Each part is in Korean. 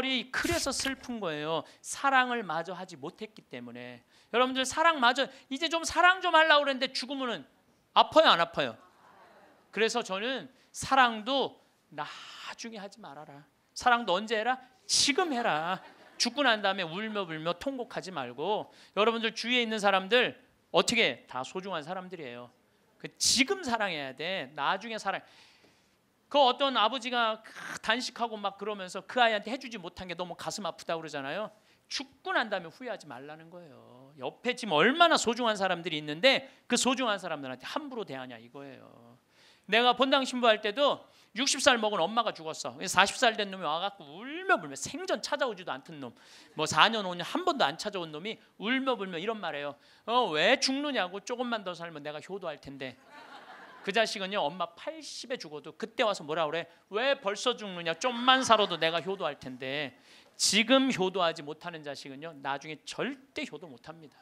바울이 그래서 슬픈 거예요. 사랑을 마저 하지 못했기 때문에. 여러분들 사랑 마저 이제 좀 사랑 좀 하려고 그랬는데 죽으면은 아파요, 안 아파요? 그래서 저는 사랑도 나중에 하지 말아라. 사랑도 언제 해라? 지금 해라. 죽고 난 다음에 울며 불며 통곡하지 말고 여러분들 주위에 있는 사람들 어떻게 다 소중한 사람들이에요. 그 지금 사랑해야 돼. 나중에 사랑 그 어떤 아버지가 단식하고 막 그러면서 그 아이한테 해주지 못한 게 너무 가슴 아프다 그러잖아요. 죽고 난 다음에 후회하지 말라는 거예요. 옆에 지금 얼마나 소중한 사람들이 있는데 그 소중한 사람들한테 함부로 대하냐 이거예요. 내가 본당 신부할 때도 60살 먹은 엄마가 죽었어. 40살 된 놈이 와갖고 울며 불며 생전 찾아오지도 않던 놈, 뭐 4년 5년 한 번도 안 찾아온 놈이 울며 불며 이런 말해요. 어 왜 죽느냐고 조금만 더 살면 내가 효도할 텐데. 그 자식은요 엄마 80에 죽어도 그때 와서 뭐라 그래 왜 벌써 죽느냐 좀만 살아도 내가 효도할 텐데 지금 효도하지 못하는 자식은요 나중에 절대 효도 못합니다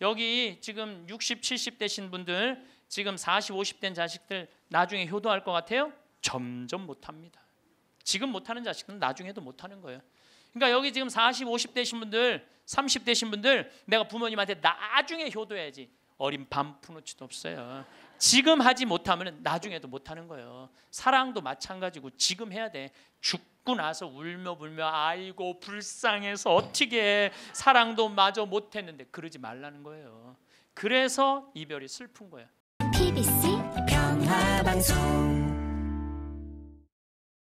여기 지금 60, 70 되신 분들 지금 40, 50된 자식들 나중에 효도할 것 같아요? 점점 못합니다 지금 못하는 자식은 나중에도 못하는 거예요 그러니까 여기 지금 40, 50 되신 분들 30 되신 분들 내가 부모님한테 나중에 효도해야지 어린 반푸노치도 없어요. 지금 하지 못하면 나중에도 못하는 거예요. 사랑도 마찬가지고 지금 해야 돼. 죽고 나서 울며 불며 아이고 불쌍해서 어떻게 해. 사랑도 마저 못했는데 그러지 말라는 거예요. 그래서 이별이 슬픈 거예요.